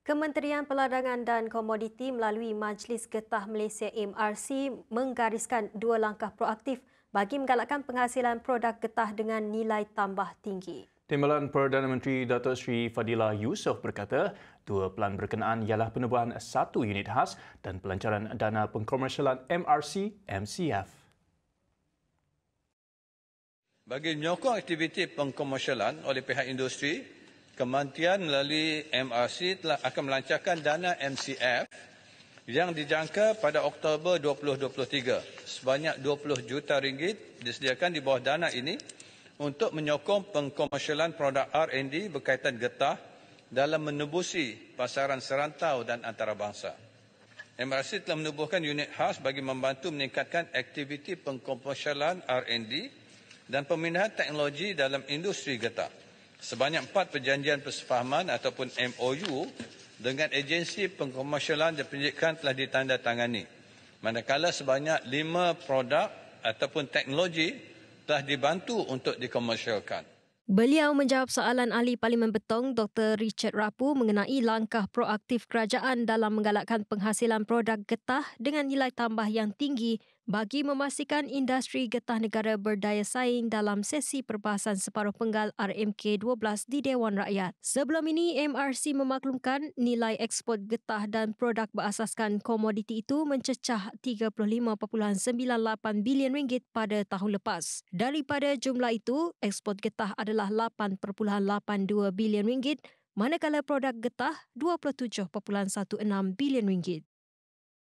Kementerian Peladangan dan Komoditi melalui Majlis Getah Malaysia MRC menggariskan dua langkah proaktif bagi menggalakkan penghasilan produk getah dengan nilai tambah tinggi. Timbalan Perdana Menteri Datuk Sri Fadila Yusof berkata, dua pelan berkenaan ialah penubuhan satu unit khas dan pelancaran dana pengkomersialan MRC MCF. Bagi menyokong aktiviti pengkomersialan oleh pihak industri, kementerian melalui MRC telah akan melancarkan dana MCF yang dijangka pada Oktober 2023 sebanyak 20 juta ringgit disediakan di bawah dana ini untuk menyokong pengkomersialan produk R&D berkaitan getah dalam menembusi pasaran serantau dan antarabangsa. MRC telah menubuhkan unit khas bagi membantu meningkatkan aktiviti pengkomersialan R&D dan pemindahan teknologi dalam industri getah sebanyak empat perjanjian persefahaman ataupun MOU dengan agensi pengkomersialan dan penyelidikan telah ditandatangani. Manakala sebanyak lima produk ataupun teknologi telah dibantu untuk dikomersialkan. Beliau menjawab soalan ahli Parlimen Betong Dr. Richard Rapu mengenai langkah proaktif kerajaan dalam menggalakkan penghasilan produk getah dengan nilai tambah yang tinggi bagi memastikan industri getah negara berdaya saing dalam sesi perbahasan separuh penggal RMK12 di Dewan Rakyat. Sebelum ini, MRC memaklumkan nilai ekspor getah dan produk berasaskan komoditi itu mencecah 35.98 bilion ringgit pada tahun lepas. Daripada jumlah itu, ekspor getah adalah 8.82 bilion ringgit, manakala produk getah 27.16 bilion ringgit.